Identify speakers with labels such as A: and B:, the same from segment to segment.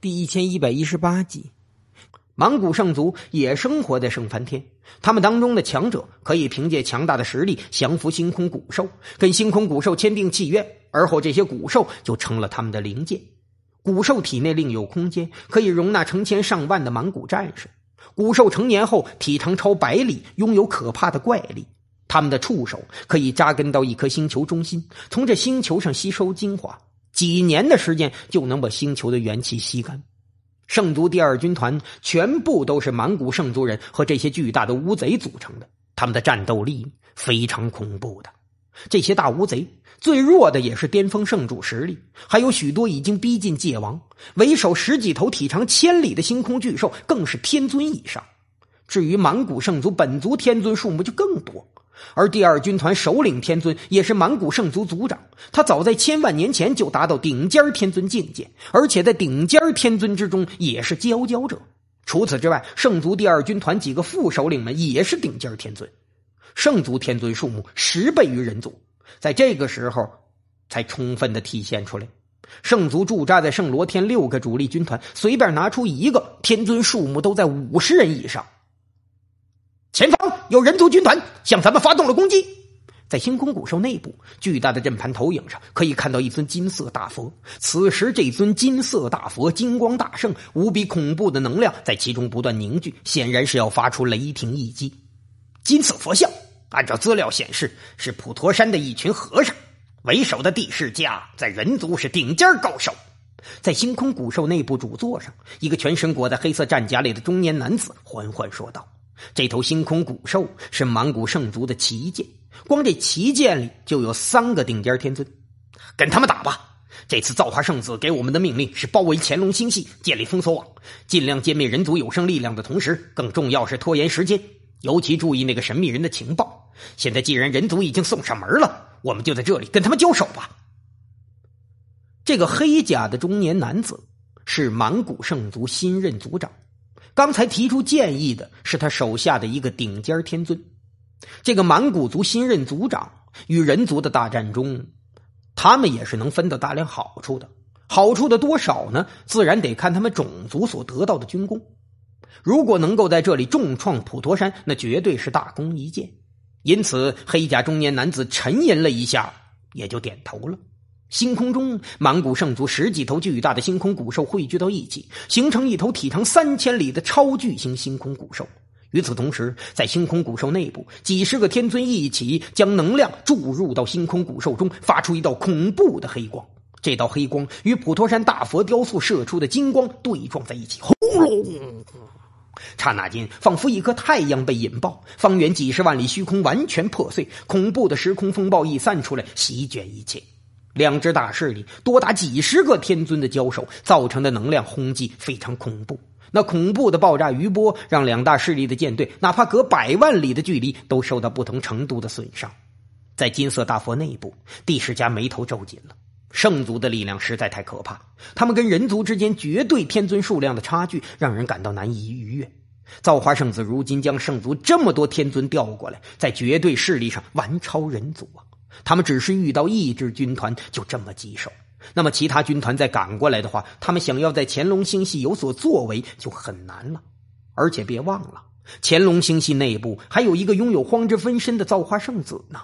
A: 第一千一百一十八集，蒙古圣族也生活在圣梵天。他们当中的强者可以凭借强大的实力降服星空古兽，跟星空古兽签订契约，而后这些古兽就成了他们的灵界。古兽体内另有空间，可以容纳成千上万的蒙古战士。古兽成年后体长超百里，拥有可怕的怪力。他们的触手可以扎根到一颗星球中心，从这星球上吸收精华。几年的时间就能把星球的元气吸干。圣族第二军团全部都是蛮古圣族人和这些巨大的乌贼组成的，他们的战斗力非常恐怖的。这些大乌贼最弱的也是巅峰圣主实力，还有许多已经逼近界王。为首十几头体长千里的星空巨兽，更是天尊以上。至于蒙古圣族本族天尊数目就更多。而第二军团首领天尊也是满古圣族族长，他早在千万年前就达到顶尖天尊境界，而且在顶尖天尊之中也是佼佼者。除此之外，圣族第二军团几个副首领们也是顶尖天尊。圣族天尊数目十倍于人族，在这个时候才充分的体现出来。圣族驻扎在圣罗天六个主力军团，随便拿出一个，天尊数目都在五十人以上。前方。有人族军团向咱们发动了攻击，在星空古兽内部巨大的阵盘投影上，可以看到一尊金色大佛。此时，这尊金色大佛金光大盛，无比恐怖的能量在其中不断凝聚，显然是要发出雷霆一击。金色佛像，按照资料显示，是普陀山的一群和尚为首的帝释迦，在人族是顶尖高手。在星空古兽内部主座上，一个全身裹在黑色战甲里的中年男子缓缓说道。这头星空古兽是蒙古圣族的旗舰，光这旗舰里就有三个顶尖天尊，跟他们打吧。这次造化圣子给我们的命令是包围乾隆星系，建立封锁网，尽量歼灭人族有生力量的同时，更重要是拖延时间。尤其注意那个神秘人的情报。现在既然人族已经送上门了，我们就在这里跟他们交手吧。这个黑甲的中年男子是满古圣族新任族长。刚才提出建议的是他手下的一个顶尖天尊，这个满古族新任族长与人族的大战中，他们也是能分到大量好处的。好处的多少呢？自然得看他们种族所得到的军功。如果能够在这里重创普陀山，那绝对是大功一件。因此，黑甲中年男子沉吟了一下，也就点头了。星空中，满古圣族十几头巨大的星空古兽汇聚到一起，形成一头体长三千里的超巨型星空古兽。与此同时，在星空古兽内部，几十个天尊一起将能量注入到星空古兽中，发出一道恐怖的黑光。这道黑光与普陀山大佛雕塑射出的金光对撞在一起，轰隆！刹那间，仿佛一颗太阳被引爆，方圆几十万里虚空完全破碎，恐怖的时空风暴一散出来，席卷一切。两支大势力多达几十个天尊的交手，造成的能量轰击非常恐怖。那恐怖的爆炸余波，让两大势力的舰队，哪怕隔百万里的距离，都受到不同程度的损伤。在金色大佛内部，帝释迦眉头皱紧了。圣族的力量实在太可怕，他们跟人族之间绝对天尊数量的差距，让人感到难以逾越。造化圣子如今将圣族这么多天尊调过来，在绝对势力上完超人族啊！他们只是遇到一支军团就这么棘手，那么其他军团再赶过来的话，他们想要在乾龙星系有所作为就很难了。而且别忘了，乾龙星系内部还有一个拥有荒之分身的造化圣子呢。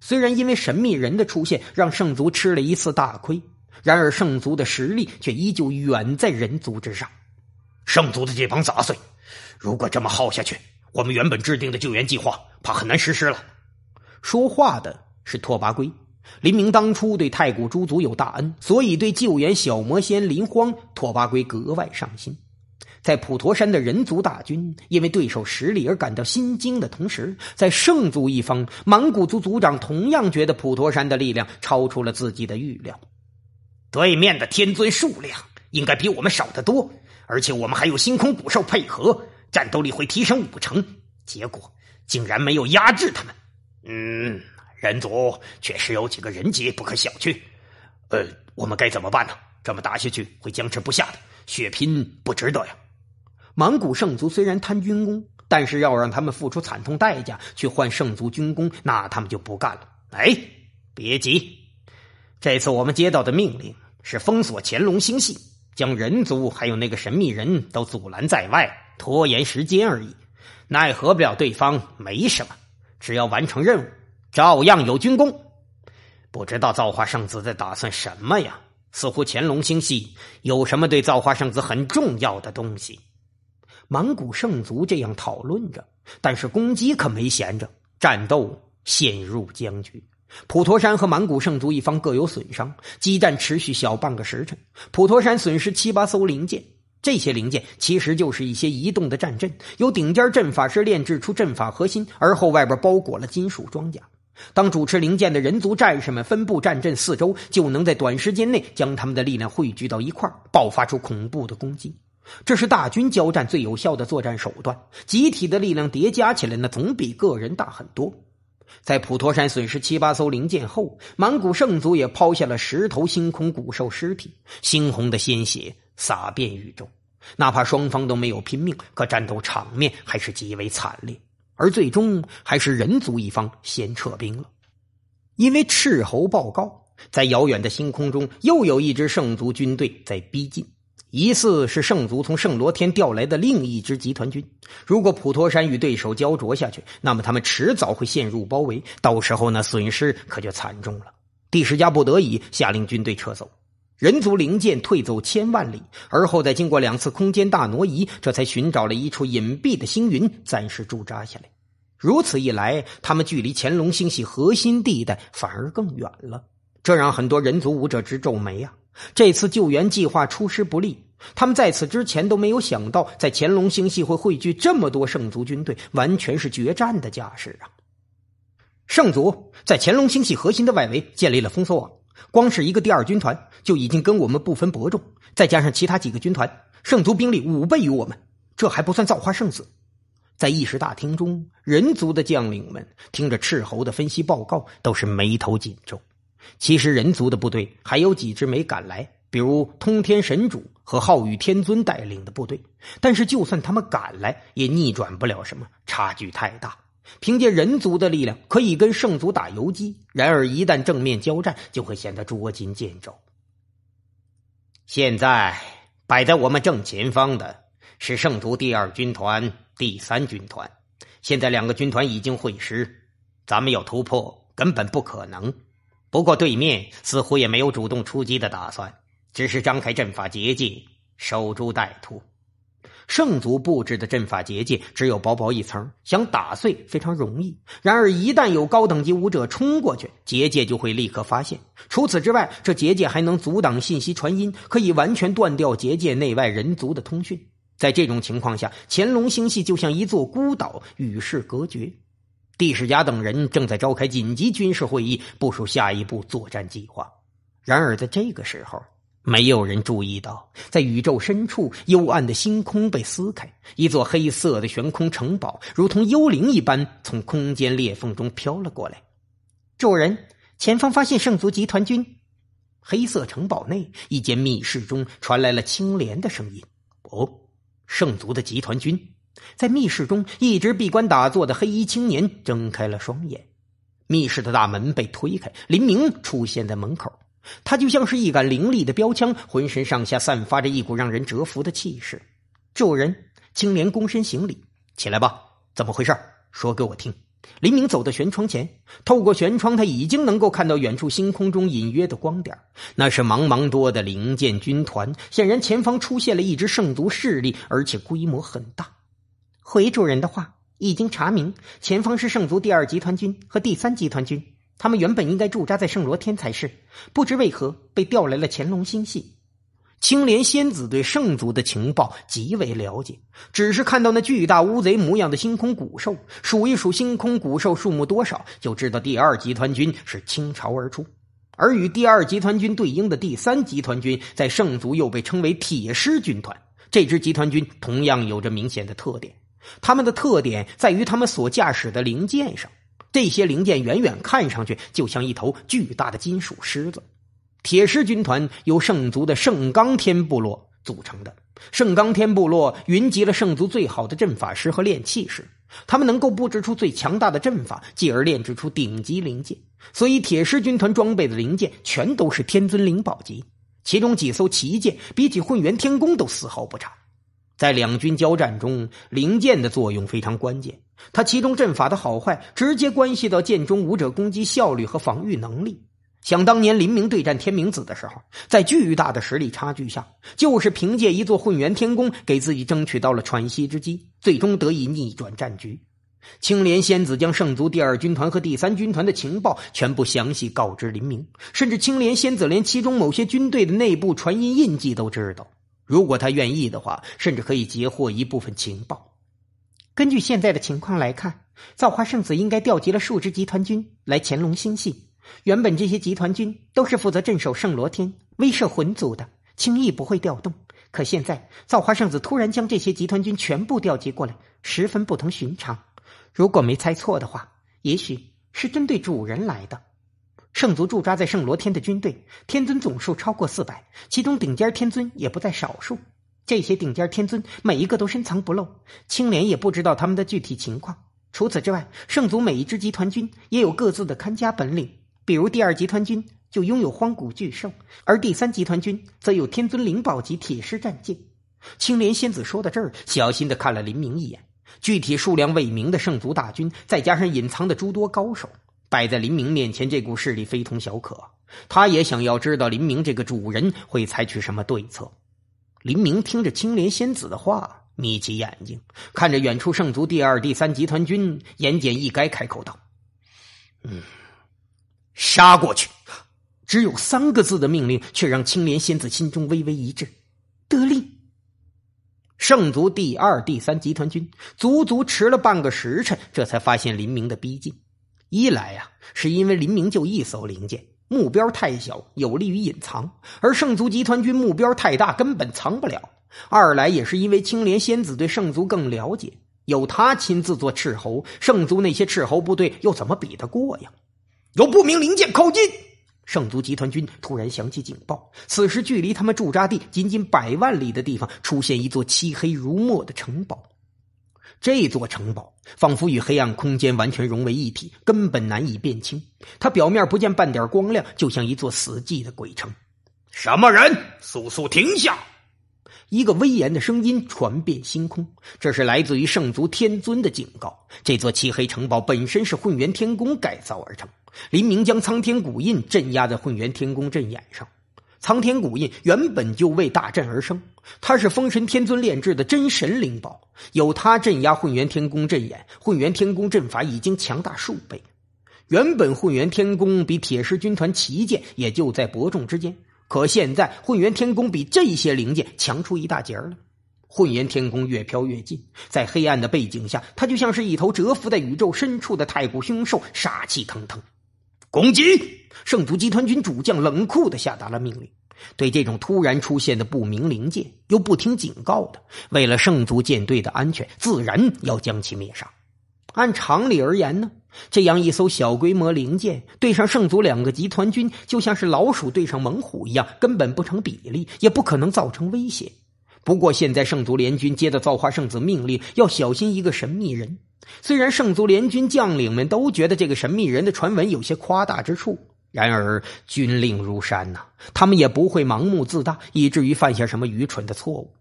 A: 虽然因为神秘人的出现让圣族吃了一次大亏，然而圣族的实力却依旧远在人族之上。圣族的这帮杂碎，如果这么耗下去，我们原本制定的救援计划怕很难实施了。说话的。是拓跋圭，林明当初对太古诸族有大恩，所以对救援小魔仙林荒，拓跋圭格外上心。在普陀山的人族大军因为对手实力而感到心惊的同时，在圣族一方，蒙古族族长同样觉得普陀山的力量超出了自己的预料。对面的天尊数量应该比我们少得多，而且我们还有星空捕兽配合，战斗力会提升五成。结果竟然没有压制他们。嗯。人族确实有几个人杰不可小觑，呃，我们该怎么办呢？这么打下去会僵持不下的，血拼不值得呀。蒙古圣族虽然贪军功，但是要让他们付出惨痛代价去换圣族军功，那他们就不干了。哎，别急，这次我们接到的命令是封锁乾隆星系，将人族还有那个神秘人都阻拦在外，拖延时间而已，奈何不了对方，没什么，只要完成任务。照样有军功，不知道造化圣子在打算什么呀？似乎乾隆星系有什么对造化圣子很重要的东西。蒙古圣族这样讨论着，但是攻击可没闲着，战斗陷入僵局。普陀山和蒙古圣族一方各有损伤，激战持续小半个时辰。普陀山损失七八艘零件，这些零件其实就是一些移动的战阵，由顶尖阵法师炼制出阵法核心，而后外边包裹了金属装甲。当主持灵剑的人族战士们分布战阵四周，就能在短时间内将他们的力量汇聚到一块，爆发出恐怖的攻击。这是大军交战最有效的作战手段，集体的力量叠加起来，那总比个人大很多。在普陀山损失七八艘灵舰后，满古圣族也抛下了十头星空古兽尸体，猩红的鲜血洒遍宇宙。哪怕双方都没有拼命，可战斗场面还是极为惨烈。而最终还是人族一方先撤兵了，因为斥候报告，在遥远的星空中又有一支圣族军队在逼近，疑似是圣族从圣罗天调来的另一支集团军。如果普陀山与对手胶着下去，那么他们迟早会陷入包围，到时候呢损失可就惨重了。第十家不得已下令军队撤走。人族灵剑退走千万里，而后再经过两次空间大挪移，这才寻找了一处隐蔽的星云，暂时驻扎下来。如此一来，他们距离乾隆星系核心地带反而更远了，这让很多人族武者直皱眉啊！这次救援计划出师不利，他们在此之前都没有想到，在乾隆星系会汇聚这么多圣族军队，完全是决战的架势啊！圣族在乾隆星系核心的外围建立了封锁网。光是一个第二军团就已经跟我们不分伯仲，再加上其他几个军团，圣族兵力五倍于我们，这还不算造化圣子。在议事大厅中，人族的将领们听着赤候的分析报告，都是眉头紧皱。其实人族的部队还有几支没赶来，比如通天神主和浩宇天尊带领的部队，但是就算他们赶来，也逆转不了什么，差距太大。凭借人族的力量，可以跟圣族打游击；然而，一旦正面交战，就会显得捉襟见肘。现在摆在我们正前方的是圣族第二军团、第三军团。现在两个军团已经会师，咱们要突破根本不可能。不过，对面似乎也没有主动出击的打算，只是张开阵法结界，守株待兔。圣族布置的阵法结界只有薄薄一层，想打碎非常容易。然而，一旦有高等级武者冲过去，结界就会立刻发现。除此之外，这结界还能阻挡信息传音，可以完全断掉结界内外人族的通讯。在这种情况下，潜龙星系就像一座孤岛，与世隔绝。帝释迦等人正在召开紧急军事会议，部署下一步作战计划。然而，在这个时候，没有人注意到，在宇宙深处，幽暗的星空被撕开，一座黑色的悬空城堡，如同幽灵一般，从空间裂缝中飘了过来。主人，前方发现圣族集团军。黑色城堡内，一间密室中传来了青莲的声音：“哦，圣族的集团军。”在密室中，一直闭关打坐的黑衣青年睁开了双眼。密室的大门被推开，林明出现在门口。他就像是一杆凌厉的标枪，浑身上下散发着一股让人折服的气势。主人，青莲躬身行礼，起来吧。怎么回事？说给我听。黎明走到舷窗前，透过舷窗，他已经能够看到远处星空中隐约的光点，那是茫茫多的灵剑军团。显然，前方出现了一支圣族势力，而且规模很大。回主人的话，已经查明，前方是圣族第二集团军和第三集团军。他们原本应该驻扎在圣罗天才是，不知为何被调来了乾隆星系。青莲仙子对圣族的情报极为了解，只是看到那巨大乌贼模样的星空古兽，数一数星空古兽数目多少，就知道第二集团军是倾巢而出。而与第二集团军对应的第三集团军，在圣族又被称为铁狮军团。这支集团军同样有着明显的特点，他们的特点在于他们所驾驶的灵件上。这些零件远远看上去就像一头巨大的金属狮子，铁狮军团由圣族的圣罡天部落组成的。圣罡天部落云集了圣族最好的阵法师和炼器师，他们能够布置出最强大的阵法，继而炼制出顶级零件。所以铁狮军团装备的零件全都是天尊灵宝级，其中几艘旗舰比起混元天宫都丝毫不差。在两军交战中，灵剑的作用非常关键。它其中阵法的好坏，直接关系到剑中武者攻击效率和防御能力。想当年林明对战天明子的时候，在巨大的实力差距下，就是凭借一座混元天宫，给自己争取到了喘息之机，最终得以逆转战局。青莲仙子将圣族第二军团和第三军团的情报全部详细告知林明，甚至青莲仙子连其中某些军队的内部传音印记都知道。如果他愿意的话，甚至可以截获一部分情报。根据现在的情况来看，造化圣子应该调集了数支集团军来乾隆星系。原本这些集团军都是负责镇守圣罗天、威慑魂族的，轻易不会调动。可现在，造化圣子突然将这些集团军全部调集过来，十分不同寻常。如果没猜错的话，也许是针对主人来的。圣族驻扎在圣罗天的军队，天尊总数超过四百，其中顶尖天尊也不在少数。这些顶尖天尊每一个都深藏不露，青莲也不知道他们的具体情况。除此之外，圣族每一支集团军也有各自的看家本领，比如第二集团军就拥有荒古巨圣，而第三集团军则有天尊灵宝级铁狮战舰。青莲仙子说到这儿，小心的看了林明一眼。具体数量未明的圣族大军，再加上隐藏的诸多高手。摆在林明面前这股势力非同小可，他也想要知道林明这个主人会采取什么对策。林明听着青莲仙子的话，眯起眼睛，看着远处圣族第二、第三集团军，言简意赅开口道：“嗯，杀过去。”只有三个字的命令，却让青莲仙子心中微微一滞。得令！圣族第二、第三集团军足足迟了半个时辰，这才发现林明的逼近。一来呀，是因为林明就一艘零件，目标太小，有利于隐藏；而圣族集团军目标太大，根本藏不了。二来也是因为青莲仙子对圣族更了解，有他亲自做斥候，圣族那些斥候部队又怎么比得过呀？有不明零件靠近，圣族集团军突然响起警报。此时，距离他们驻扎地仅仅百万里的地方，出现一座漆黑如墨的城堡。这座城堡仿佛与黑暗空间完全融为一体，根本难以辨清。它表面不见半点光亮，就像一座死寂的鬼城。什么人？速速停下！一个威严的声音传遍星空，这是来自于圣族天尊的警告。这座漆黑城堡本身是混元天宫改造而成。林明将苍天古印镇压在混元天宫阵眼上。苍天古印原本就为大阵而生，它是封神天尊炼制的真神灵宝，有它镇压混元天宫阵眼，混元天宫阵法已经强大数倍。原本混元天宫比铁石军团旗舰也就在伯仲之间，可现在混元天宫比这些灵剑强出一大截了。混元天宫越飘越近，在黑暗的背景下，它就像是一头蛰伏在宇宙深处的太古凶兽，杀气腾腾。攻击！圣族集团军主将冷酷的下达了命令。对这种突然出现的不明灵件又不听警告的，为了圣族舰队的安全，自然要将其灭杀。按常理而言呢，这样一艘小规模零件对上圣族两个集团军，就像是老鼠对上猛虎一样，根本不成比例，也不可能造成威胁。不过，现在圣族联军接到造化圣子命令，要小心一个神秘人。虽然圣族联军将领们都觉得这个神秘人的传闻有些夸大之处，然而军令如山呐，他们也不会盲目自大，以至于犯下什么愚蠢的错误。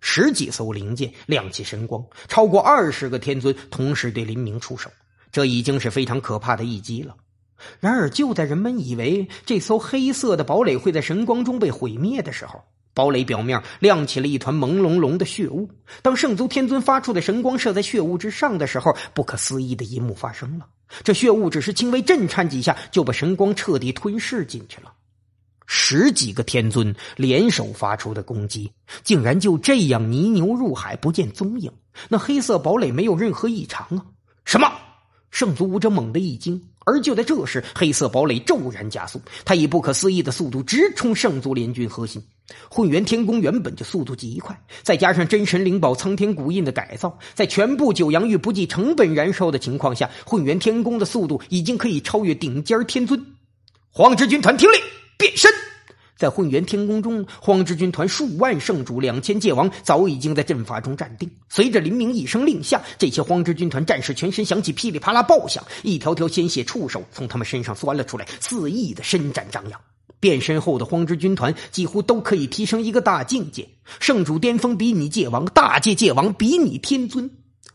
A: 十几艘灵舰亮起神光，超过二十个天尊同时对林明出手，这已经是非常可怕的一击了。然而，就在人们以为这艘黑色的堡垒会在神光中被毁灭的时候，堡垒表面亮起了一团朦胧胧的血雾。当圣族天尊发出的神光射在血雾之上的时候，不可思议的一幕发生了：这血雾只是轻微震颤几下，就把神光彻底吞噬进去了。十几个天尊联手发出的攻击，竟然就这样泥牛入海，不见踪影。那黑色堡垒没有任何异常啊！什么？圣族武者猛地一惊。而就在这时，黑色堡垒骤然加速，它以不可思议的速度直冲圣族联军核心。混元天宫原本就速度极快，再加上真神灵宝苍天古印的改造，在全部九阳玉不计成本燃烧的情况下，混元天宫的速度已经可以超越顶尖儿天尊。黄之军团听令，变身！在混元天宫中，荒之军团数万圣主、两千界王，早已经在阵法中站定。随着林明一声令下，这些荒之军团战士全身响起噼里啪啦爆响，一条条鲜血触手从他们身上钻了出来，肆意的伸展张扬。变身后的荒之军团几乎都可以提升一个大境界，圣主巅峰比你界王，大界界王比你天尊。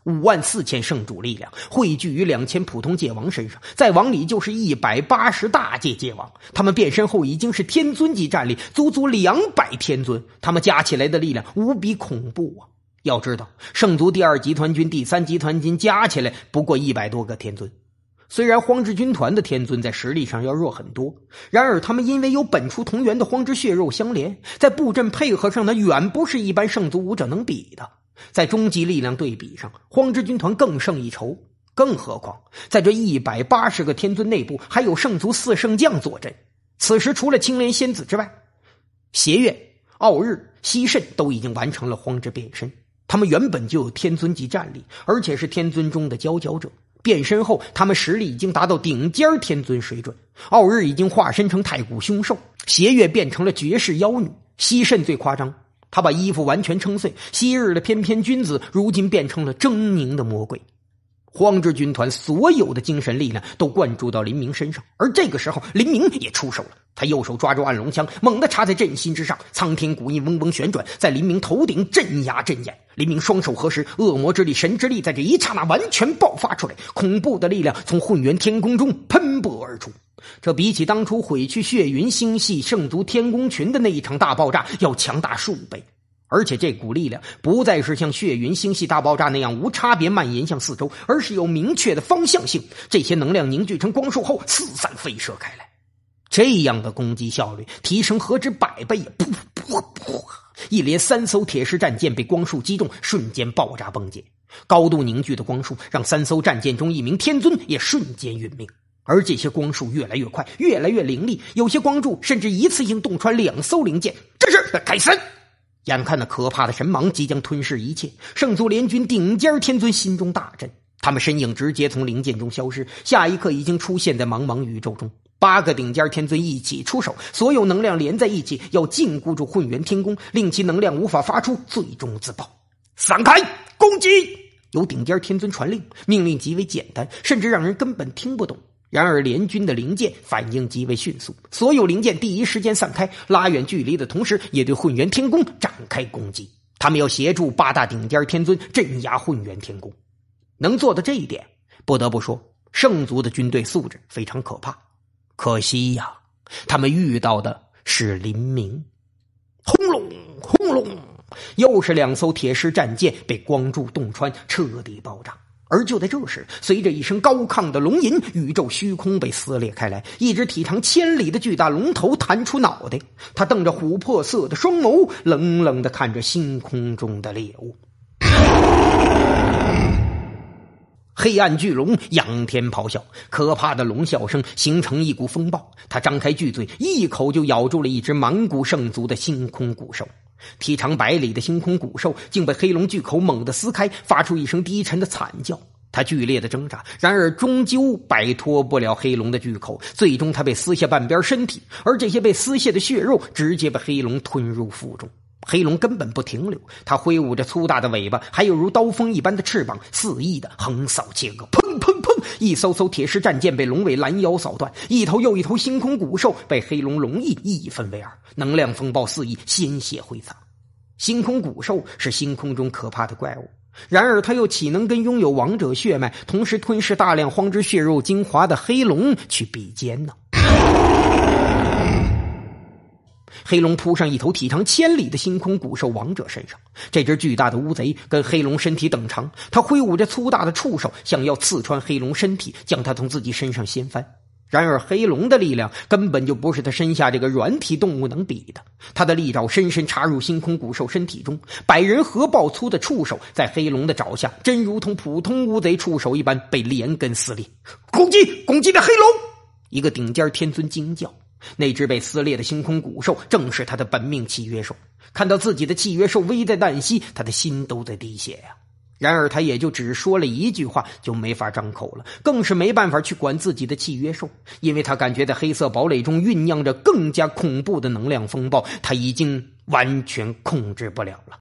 A: 五万四千圣主力量汇聚于两千普通界王身上，再往里就是一百八十大界界王。他们变身后已经是天尊级战力，足足两百天尊。他们加起来的力量无比恐怖啊！要知道，圣族第二集团军、第三集团军加起来不过一百多个天尊。虽然荒之军团的天尊在实力上要弱很多，然而他们因为有本初同源的荒之血肉相连，在布阵配合上，那远不是一般圣族武者能比的。在终极力量对比上，荒之军团更胜一筹。更何况，在这一百八十个天尊内部，还有圣族四圣将坐镇。此时，除了青莲仙子之外，邪月、傲日、西慎都已经完成了荒之变身。他们原本就有天尊级战力，而且是天尊中的佼佼者。变身后，他们实力已经达到顶尖儿天尊水准。傲日已经化身成太古凶兽，邪月变成了绝世妖女，西慎最夸张。他把衣服完全撑碎，昔日的翩翩君子，如今变成了狰狞的魔鬼。荒之军团所有的精神力量都灌注到林明身上，而这个时候，林明也出手了。他右手抓住暗龙枪，猛地插在阵心之上。苍天古印嗡嗡旋转，在林明头顶镇压阵眼。林明双手合十，恶魔之力、神之力在这一刹那完全爆发出来，恐怖的力量从混元天空中喷薄而出。这比起当初毁去血云星系圣族天宫群的那一场大爆炸要强大数倍，而且这股力量不再是像血云星系大爆炸那样无差别蔓延向四周，而是有明确的方向性。这些能量凝聚成光束后四散飞射开来，这样的攻击效率提升何止百倍呀！噗噗噗噗，一连三艘铁石战舰被光束击中，瞬间爆炸崩解。高度凝聚的光束让三艘战舰中一名天尊也瞬间殒命。而这些光束越来越快，越来越凌厉，有些光柱甚至一次性洞穿两艘零件。这是开森。眼看那可怕的神芒即将吞噬一切，圣族联军顶尖天尊心中大震，他们身影直接从零件中消失，下一刻已经出现在茫茫宇宙中。八个顶尖天尊一起出手，所有能量连在一起，要禁锢住混元天宫，令其能量无法发出，最终自爆。散开！攻击！有顶尖天尊传令，命令极为简单，甚至让人根本听不懂。然而，联军的零件反应极为迅速，所有零件第一时间散开，拉远距离的同时，也对混元天宫展开攻击。他们要协助八大顶尖天尊镇压混元天宫，能做到这一点，不得不说，圣族的军队素质非常可怕。可惜呀，他们遇到的是林明。轰隆，轰隆，又是两艘铁石战舰被光柱洞穿，彻底爆炸。而就在这时，随着一声高亢的龙吟，宇宙虚空被撕裂开来，一只体长千里的巨大龙头弹出脑袋，他瞪着琥珀色的双眸，冷冷的看着星空中的猎物。黑暗巨龙仰天咆哮，可怕的龙啸声形成一股风暴，他张开巨嘴，一口就咬住了一只满古圣族的星空古兽。体长百里的星空古兽，竟被黑龙巨口猛地撕开，发出一声低沉的惨叫。它剧烈的挣扎，然而终究摆脱不了黑龙的巨口。最终，它被撕下半边身体，而这些被撕下的血肉，直接被黑龙吞入腹中。黑龙根本不停留，它挥舞着粗大的尾巴，还有如刀锋一般的翅膀，肆意的横扫切割。砰砰砰！一艘艘铁石战舰被龙尾拦腰扫断，一头又一头星空古兽被黑龙龙翼一分为二，能量风暴肆意，鲜血挥洒。星空古兽是星空中可怕的怪物，然而它又岂能跟拥有王者血脉，同时吞噬大量荒之血肉精华的黑龙去比肩呢？黑龙扑上一头体长千里的星空古兽王者身上，这只巨大的乌贼跟黑龙身体等长，它挥舞着粗大的触手，想要刺穿黑龙身体，将它从自己身上掀翻。然而，黑龙的力量根本就不是它身下这个软体动物能比的，他的利爪深深插入星空古兽身体中，百人合抱粗的触手在黑龙的爪下，真如同普通乌贼触手一般被连根撕裂。攻击攻击的黑龙，一个顶尖天尊惊叫。那只被撕裂的星空古兽，正是他的本命契约兽。看到自己的契约兽危在旦夕，他的心都在滴血呀。然而他也就只说了一句话，就没法张口了，更是没办法去管自己的契约兽，因为他感觉在黑色堡垒中酝酿着更加恐怖的能量风暴，他已经完全控制不了了。